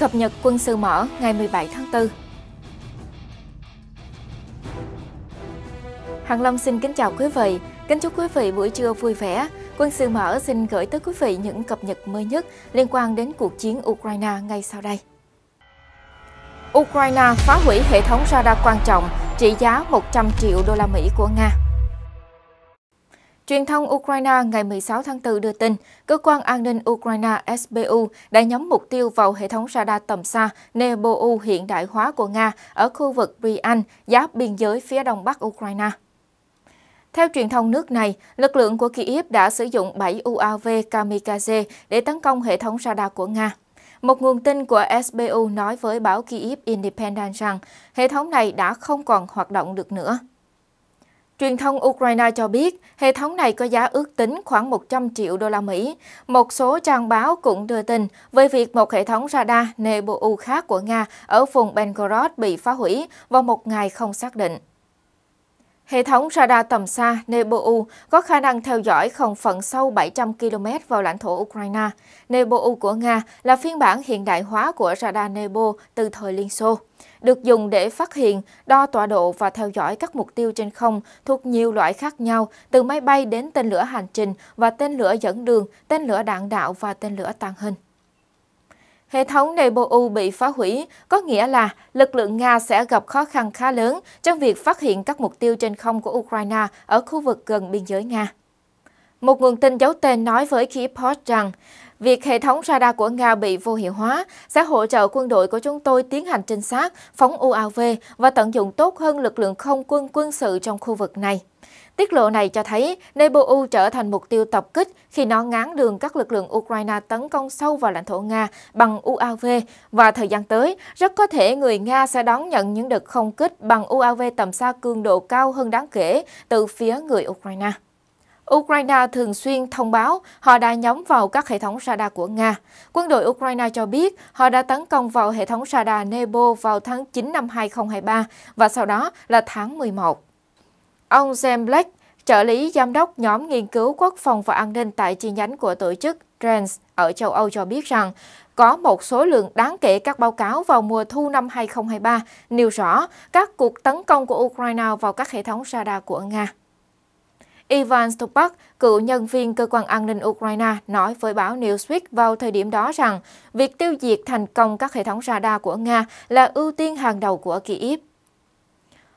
Cập nhật quân sự mở ngày 17 tháng 4 hằng long xin kính chào quý vị, kính chúc quý vị buổi trưa vui vẻ. Quân sự mở xin gửi tới quý vị những cập nhật mới nhất liên quan đến cuộc chiến Ukraine ngay sau đây. Ukraine phá hủy hệ thống radar quan trọng trị giá 100 triệu đô la Mỹ của Nga. Truyền thông Ukraine ngày 16 tháng 4 đưa tin, cơ quan an ninh Ukraine SBU đã nhắm mục tiêu vào hệ thống radar tầm xa Nebou hiện đại hóa của Nga ở khu vực Bryansk, giáp biên giới phía đông bắc Ukraine. Theo truyền thông nước này, lực lượng của Kyiv đã sử dụng 7 UAV kamikaze để tấn công hệ thống radar của Nga. Một nguồn tin của SBU nói với báo Kyiv Independent rằng hệ thống này đã không còn hoạt động được nữa. Truyền thông Ukraine cho biết, hệ thống này có giá ước tính khoảng 100 triệu đô la Mỹ. Một số trang báo cũng đưa tin về việc một hệ thống radar Nebu khác của Nga ở vùng Belgorod bị phá hủy vào một ngày không xác định. Hệ thống radar tầm xa Nebu có khả năng theo dõi không phận sâu 700 km vào lãnh thổ Ukraine. Nebu của Nga là phiên bản hiện đại hóa của radar Nebu từ thời Liên Xô được dùng để phát hiện, đo tọa độ và theo dõi các mục tiêu trên không thuộc nhiều loại khác nhau, từ máy bay đến tên lửa hành trình và tên lửa dẫn đường, tên lửa đạn đạo và tên lửa tàng hình. Hệ thống Neboru bị phá hủy có nghĩa là lực lượng Nga sẽ gặp khó khăn khá lớn trong việc phát hiện các mục tiêu trên không của Ukraine ở khu vực gần biên giới Nga. Một nguồn tin giấu tên nói với Kyiv Post rằng Việc hệ thống radar của Nga bị vô hiệu hóa sẽ hỗ trợ quân đội của chúng tôi tiến hành trinh sát, phóng UAV và tận dụng tốt hơn lực lượng không quân quân sự trong khu vực này. Tiết lộ này cho thấy Nebu trở thành mục tiêu tập kích khi nó ngán đường các lực lượng Ukraine tấn công sâu vào lãnh thổ Nga bằng UAV và thời gian tới, rất có thể người Nga sẽ đón nhận những đợt không kích bằng UAV tầm xa cường độ cao hơn đáng kể từ phía người Ukraine. Ukraine thường xuyên thông báo họ đã nhắm vào các hệ thống radar của Nga. Quân đội Ukraine cho biết họ đã tấn công vào hệ thống radar Nebo vào tháng 9 năm 2023 và sau đó là tháng 11. Ông James Blake, trợ lý giám đốc nhóm nghiên cứu quốc phòng và an ninh tại chi nhánh của tổ chức Trends ở châu Âu cho biết rằng có một số lượng đáng kể các báo cáo vào mùa thu năm 2023 nêu rõ các cuộc tấn công của Ukraine vào các hệ thống radar của Nga. Ivan Stupak, cựu nhân viên cơ quan an ninh Ukraine, nói với báo Newsweek vào thời điểm đó rằng việc tiêu diệt thành công các hệ thống radar của Nga là ưu tiên hàng đầu của Kyiv.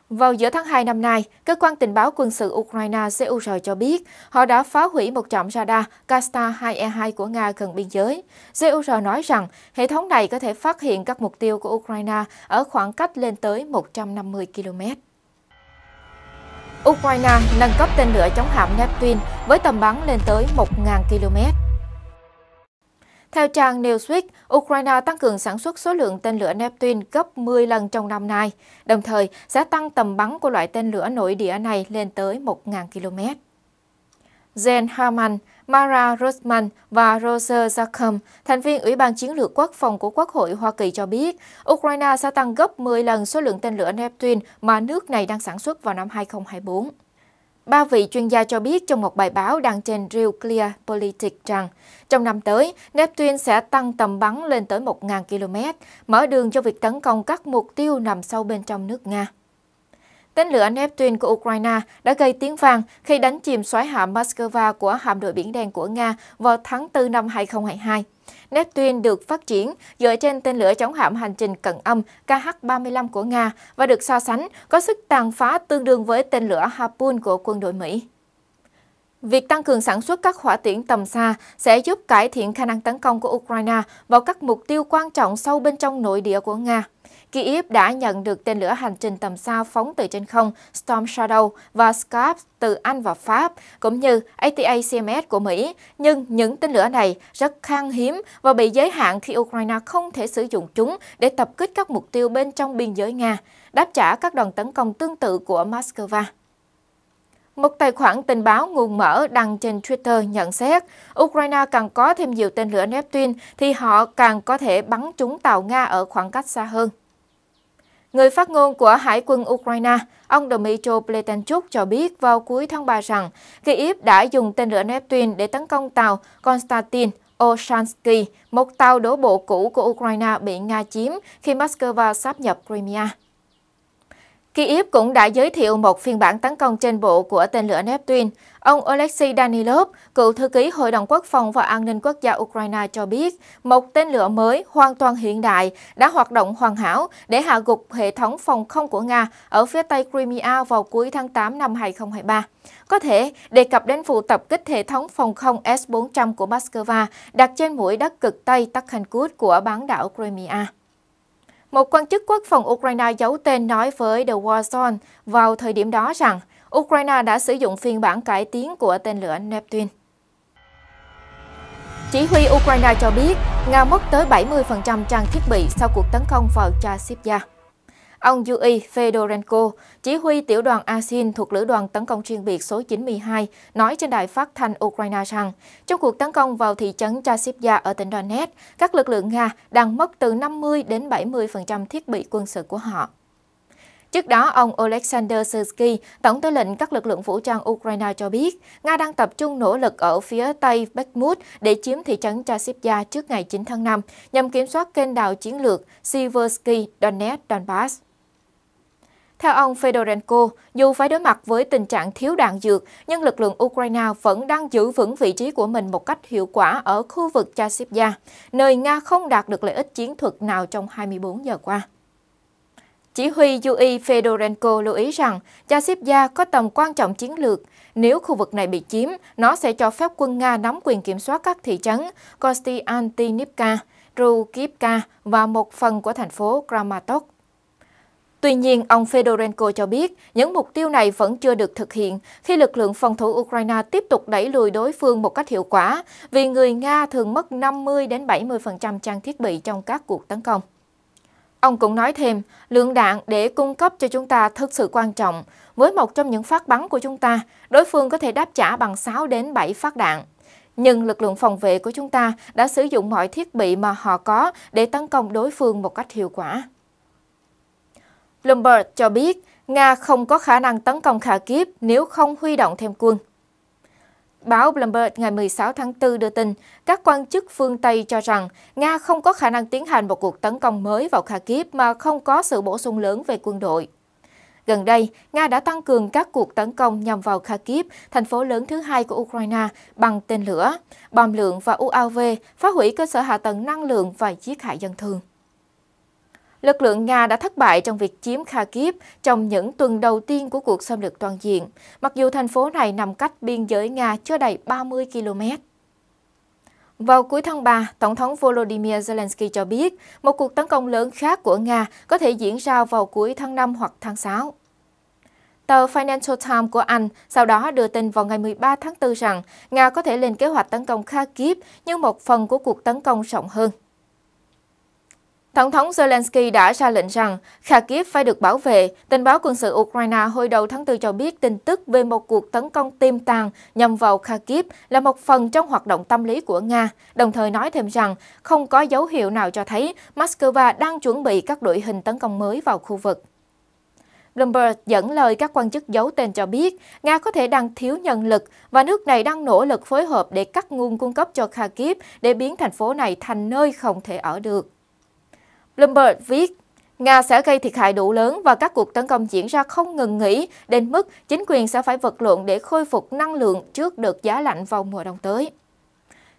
Vào giữa tháng 2 năm nay, cơ quan tình báo quân sự Ukraine CUR cho biết họ đã phá hủy một trạm radar Kasta-2E2 của Nga gần biên giới. CUR nói rằng hệ thống này có thể phát hiện các mục tiêu của Ukraine ở khoảng cách lên tới 150 km. Ukraine nâng cấp tên lửa chống hạm Neptune với tầm bắn lên tới 1.000 km. Theo trang Newsweek, Ukraine tăng cường sản xuất số lượng tên lửa Neptune gấp 10 lần trong năm nay, đồng thời sẽ tăng tầm bắn của loại tên lửa nội địa này lên tới 1.000 km. Jen Harman, Mara Rosman và Roger Jacob, thành viên Ủy ban Chiến lược Quốc phòng của Quốc hội Hoa Kỳ cho biết, Ukraine sẽ tăng gấp 10 lần số lượng tên lửa Neptune mà nước này đang sản xuất vào năm 2024. Ba vị chuyên gia cho biết trong một bài báo đăng trên Real Clear Politics rằng, trong năm tới, Neptune sẽ tăng tầm bắn lên tới 1.000 km, mở đường cho việc tấn công các mục tiêu nằm sâu bên trong nước Nga. Tên lửa Neptune của Ukraine đã gây tiếng vang khi đánh chìm xoáy hạm Moscow của hạm đội Biển Đen của Nga vào tháng 4 năm 2022. Neptune được phát triển dựa trên tên lửa chống hạm hành trình cận âm KH-35 của Nga và được so sánh có sức tàn phá tương đương với tên lửa Harpoon của quân đội Mỹ. Việc tăng cường sản xuất các hỏa tiễn tầm xa sẽ giúp cải thiện khả năng tấn công của Ukraine vào các mục tiêu quan trọng sâu bên trong nội địa của Nga. Kyiv đã nhận được tên lửa hành trình tầm xa phóng từ trên không Storm Shadow và Scalp từ Anh và Pháp, cũng như ATACMS của Mỹ. Nhưng những tên lửa này rất khan hiếm và bị giới hạn khi Ukraine không thể sử dụng chúng để tập kích các mục tiêu bên trong biên giới Nga, đáp trả các đòn tấn công tương tự của Moscow. Một tài khoản tình báo nguồn mở đăng trên Twitter nhận xét, Ukraine càng có thêm nhiều tên lửa Neptune thì họ càng có thể bắn trúng tàu Nga ở khoảng cách xa hơn. Người phát ngôn của Hải quân Ukraine, ông Dmytro Pletenchuk cho biết vào cuối tháng 3 rằng Kyiv đã dùng tên lửa Neptune để tấn công tàu Konstantin Oshansky, một tàu đổ bộ cũ của Ukraine bị Nga chiếm khi Moscow sáp nhập Crimea. Kyiv cũng đã giới thiệu một phiên bản tấn công trên bộ của tên lửa Neptune. Ông Oleksiy Danilov, cựu thư ký Hội đồng Quốc phòng và An ninh Quốc gia Ukraine cho biết, một tên lửa mới hoàn toàn hiện đại đã hoạt động hoàn hảo để hạ gục hệ thống phòng không của Nga ở phía tây Crimea vào cuối tháng 8 năm 2023. Có thể đề cập đến vụ tập kích hệ thống phòng không S-400 của Moscow đặt trên mũi đất cực Tây Takhankut của bán đảo Crimea. Một quan chức quốc phòng Ukraine giấu tên nói với The War Zone vào thời điểm đó rằng Ukraine đã sử dụng phiên bản cải tiến của tên lửa Neptune. Chỉ huy Ukraine cho biết Nga mất tới 70% trang thiết bị sau cuộc tấn công vào Chasiv Ông Yuri Fedorenko, chỉ huy tiểu đoàn ASIN thuộc Lữ đoàn tấn công chuyên biệt số 92, nói trên đài phát thanh Ukraine rằng, trong cuộc tấn công vào thị trấn Chasivya ở tỉnh Donetsk, các lực lượng Nga đang mất từ 50 đến 70% thiết bị quân sự của họ. Trước đó, ông Oleksandr Sersky, tổng tư lệnh các lực lượng vũ trang Ukraine cho biết, Nga đang tập trung nỗ lực ở phía tây Bakhmut để chiếm thị trấn Chasivya trước ngày 9 tháng 5, nhằm kiểm soát kênh đào chiến lược Siversky Donetsk Donbass. Theo ông Fedorenko, dù phải đối mặt với tình trạng thiếu đạn dược, nhưng lực lượng Ukraine vẫn đang giữ vững vị trí của mình một cách hiệu quả ở khu vực Chasivya, nơi Nga không đạt được lợi ích chiến thuật nào trong 24 giờ qua. Chỉ huy UI e Fedorenko lưu ý rằng Chasivya có tầm quan trọng chiến lược. Nếu khu vực này bị chiếm, nó sẽ cho phép quân Nga nắm quyền kiểm soát các thị trấn Kostiantynivka, Rukivka và một phần của thành phố Kramatorsk. Tuy nhiên, ông Fedorenko cho biết những mục tiêu này vẫn chưa được thực hiện khi lực lượng phòng thủ Ukraine tiếp tục đẩy lùi đối phương một cách hiệu quả vì người Nga thường mất 50 đến 70% trang thiết bị trong các cuộc tấn công. Ông cũng nói thêm, lượng đạn để cung cấp cho chúng ta thực sự quan trọng. Với một trong những phát bắn của chúng ta, đối phương có thể đáp trả bằng 6 đến 7 phát đạn. Nhưng lực lượng phòng vệ của chúng ta đã sử dụng mọi thiết bị mà họ có để tấn công đối phương một cách hiệu quả. Bloomberg cho biết Nga không có khả năng tấn công Kharkiv nếu không huy động thêm quân. Báo Bloomberg ngày 16 tháng 4 đưa tin, các quan chức phương Tây cho rằng Nga không có khả năng tiến hành một cuộc tấn công mới vào Kharkiv mà không có sự bổ sung lớn về quân đội. Gần đây, Nga đã tăng cường các cuộc tấn công nhằm vào Kharkiv, thành phố lớn thứ hai của Ukraine, bằng tên lửa, bom lượng và UAV, phá hủy cơ sở hạ tầng năng lượng và giết hại dân thường lực lượng Nga đã thất bại trong việc chiếm Kharkiv trong những tuần đầu tiên của cuộc xâm lược toàn diện, mặc dù thành phố này nằm cách biên giới Nga chưa đầy 30 km. Vào cuối tháng 3, Tổng thống Volodymyr Zelensky cho biết một cuộc tấn công lớn khác của Nga có thể diễn ra vào cuối tháng 5 hoặc tháng 6. Tờ Financial Times của Anh sau đó đưa tin vào ngày 13 tháng 4 rằng Nga có thể lên kế hoạch tấn công Kharkiv như một phần của cuộc tấn công rộng hơn. Tổng thống Zelensky đã ra lệnh rằng Kharkiv phải được bảo vệ. Tình báo quân sự Ukraine hồi đầu tháng 4 cho biết tin tức về một cuộc tấn công tiêm tàng nhằm vào Kharkiv là một phần trong hoạt động tâm lý của Nga, đồng thời nói thêm rằng không có dấu hiệu nào cho thấy Moscow đang chuẩn bị các đội hình tấn công mới vào khu vực. Bloomberg dẫn lời các quan chức giấu tên cho biết Nga có thể đang thiếu nhân lực và nước này đang nỗ lực phối hợp để cắt nguồn cung cấp cho Kharkiv để biến thành phố này thành nơi không thể ở được. Bloomberg viết, Nga sẽ gây thiệt hại đủ lớn và các cuộc tấn công diễn ra không ngừng nghỉ đến mức chính quyền sẽ phải vật lộn để khôi phục năng lượng trước đợt giá lạnh vào mùa đông tới.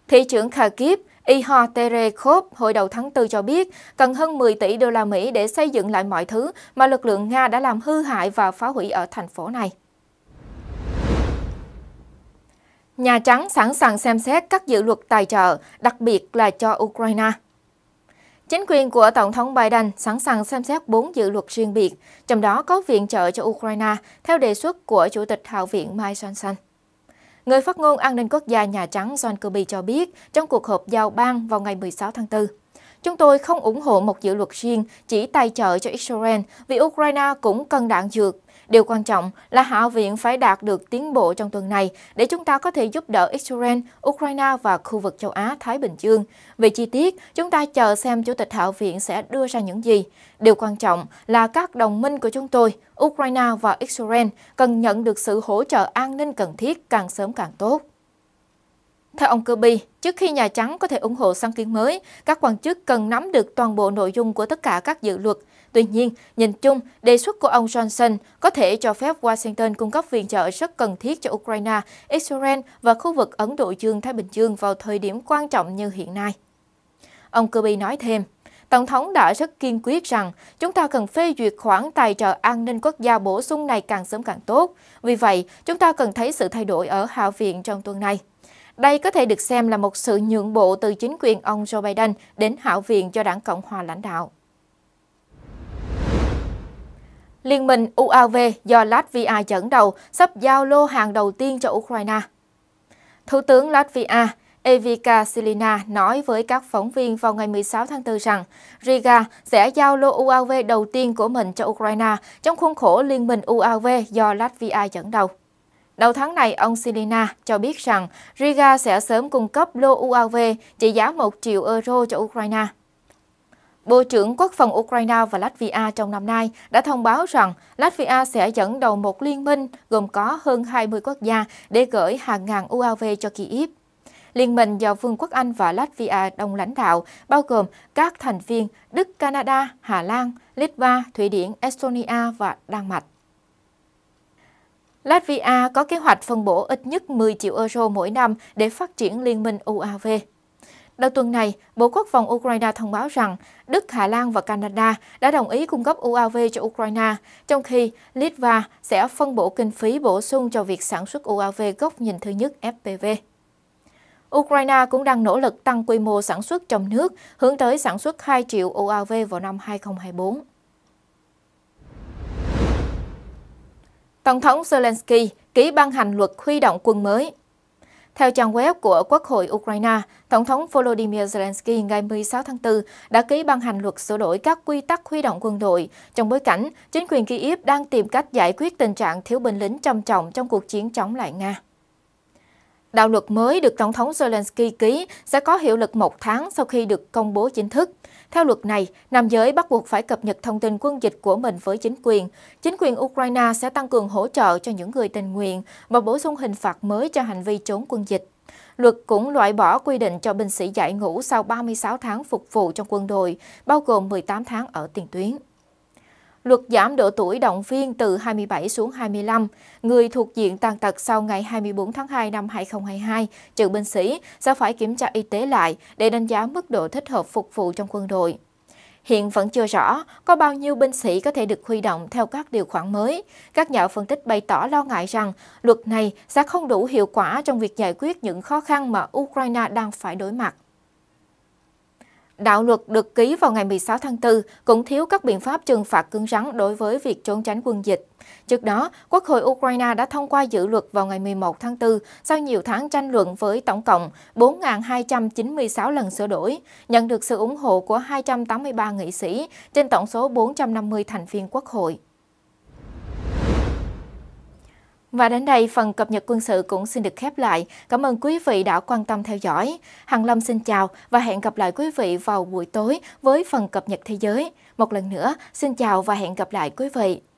Thị trưởng Kharkiv Ihor Terekhov hồi đầu tháng 4 cho biết cần hơn 10 tỷ đô la Mỹ để xây dựng lại mọi thứ mà lực lượng Nga đã làm hư hại và phá hủy ở thành phố này. Nhà Trắng sẵn sàng xem xét các dự luật tài trợ, đặc biệt là cho Ukraine. Chính quyền của Tổng thống Biden sẵn sàng xem xét 4 dự luật riêng biệt, trong đó có viện trợ cho Ukraine theo đề xuất của Chủ tịch Hạ viện Mike Johnson. Người phát ngôn an ninh quốc gia Nhà Trắng John Kirby cho biết trong cuộc họp giao ban vào ngày 16 tháng 4, Chúng tôi không ủng hộ một dự luật riêng chỉ tài trợ cho Israel vì Ukraine cũng cần đạn dược Điều quan trọng là Hạ viện phải đạt được tiến bộ trong tuần này để chúng ta có thể giúp đỡ Israel, Ukraine và khu vực châu Á-Thái Bình Dương. Về chi tiết, chúng ta chờ xem Chủ tịch Hạ viện sẽ đưa ra những gì. Điều quan trọng là các đồng minh của chúng tôi, Ukraine và Israel, cần nhận được sự hỗ trợ an ninh cần thiết càng sớm càng tốt. Theo ông Kirby, trước khi Nhà Trắng có thể ủng hộ sáng kiến mới, các quan chức cần nắm được toàn bộ nội dung của tất cả các dự luật. Tuy nhiên, nhìn chung, đề xuất của ông Johnson có thể cho phép Washington cung cấp viện trợ rất cần thiết cho Ukraine, Israel và khu vực Ấn Độ Dương-Thái Bình Dương vào thời điểm quan trọng như hiện nay. Ông Kirby nói thêm, Tổng thống đã rất kiên quyết rằng chúng ta cần phê duyệt khoản tài trợ an ninh quốc gia bổ sung này càng sớm càng tốt. Vì vậy, chúng ta cần thấy sự thay đổi ở Hạ viện trong tuần này. Đây có thể được xem là một sự nhượng bộ từ chính quyền ông Joe Biden đến Hạ viện cho đảng Cộng hòa lãnh đạo. Liên minh UAV do Latvia dẫn đầu sắp giao lô hàng đầu tiên cho Ukraine. Thủ tướng Latvia Evika Silina nói với các phóng viên vào ngày 16 tháng 4 rằng Riga sẽ giao lô UAV đầu tiên của mình cho Ukraine trong khuôn khổ Liên minh UAV do Latvia dẫn đầu. Đầu tháng này, ông Silina cho biết rằng Riga sẽ sớm cung cấp lô UAV trị giá 1 triệu euro cho Ukraine. Bộ trưởng Quốc phòng Ukraine và Latvia trong năm nay đã thông báo rằng Latvia sẽ dẫn đầu một liên minh gồm có hơn 20 quốc gia để gửi hàng ngàn UAV cho Kyiv. Liên minh do Vương quốc Anh và Latvia đồng lãnh đạo, bao gồm các thành viên Đức, Canada, Hà Lan, Litva, Thụy Điển, Estonia và Đan Mạch. Latvia có kế hoạch phân bổ ít nhất 10 triệu euro mỗi năm để phát triển liên minh UAV. Đầu tuần này, Bộ Quốc phòng Ukraine thông báo rằng Đức, Hà Lan và Canada đã đồng ý cung cấp UAV cho Ukraine, trong khi Litva sẽ phân bổ kinh phí bổ sung cho việc sản xuất UAV gốc nhìn thứ nhất FPV. Ukraine cũng đang nỗ lực tăng quy mô sản xuất trong nước, hướng tới sản xuất 2 triệu UAV vào năm 2024. Tổng thống Zelensky ký ban hành luật huy động quân mới. Theo trang web của Quốc hội Ukraine, Tổng thống Volodymyr Zelensky ngày 16 tháng 4 đã ký ban hành luật sửa đổi các quy tắc huy động quân đội trong bối cảnh chính quyền Kyiv đang tìm cách giải quyết tình trạng thiếu binh lính trầm trọng trong cuộc chiến chống lại Nga. Đạo luật mới được Tổng thống Zelensky ký sẽ có hiệu lực một tháng sau khi được công bố chính thức. Theo luật này, nam giới bắt buộc phải cập nhật thông tin quân dịch của mình với chính quyền. Chính quyền Ukraine sẽ tăng cường hỗ trợ cho những người tình nguyện và bổ sung hình phạt mới cho hành vi trốn quân dịch. Luật cũng loại bỏ quy định cho binh sĩ giải ngũ sau 36 tháng phục vụ trong quân đội, bao gồm 18 tháng ở tiền tuyến luật giảm độ tuổi động viên từ 27 xuống 25, người thuộc diện tàn tật sau ngày 24 tháng 2 năm 2022, trừ binh sĩ, sẽ phải kiểm tra y tế lại để đánh giá mức độ thích hợp phục vụ trong quân đội. Hiện vẫn chưa rõ có bao nhiêu binh sĩ có thể được huy động theo các điều khoản mới. Các nhà phân tích bày tỏ lo ngại rằng luật này sẽ không đủ hiệu quả trong việc giải quyết những khó khăn mà Ukraine đang phải đối mặt. Đạo luật được ký vào ngày 16 tháng 4 cũng thiếu các biện pháp trừng phạt cứng rắn đối với việc trốn tránh quân dịch. Trước đó, Quốc hội Ukraine đã thông qua dự luật vào ngày 11 tháng 4 sau nhiều tháng tranh luận với tổng cộng 4.296 lần sửa đổi, nhận được sự ủng hộ của 283 nghị sĩ trên tổng số 450 thành viên Quốc hội. Và đến đây, phần cập nhật quân sự cũng xin được khép lại. Cảm ơn quý vị đã quan tâm theo dõi. Hằng Lâm xin chào và hẹn gặp lại quý vị vào buổi tối với phần cập nhật thế giới. Một lần nữa, xin chào và hẹn gặp lại quý vị.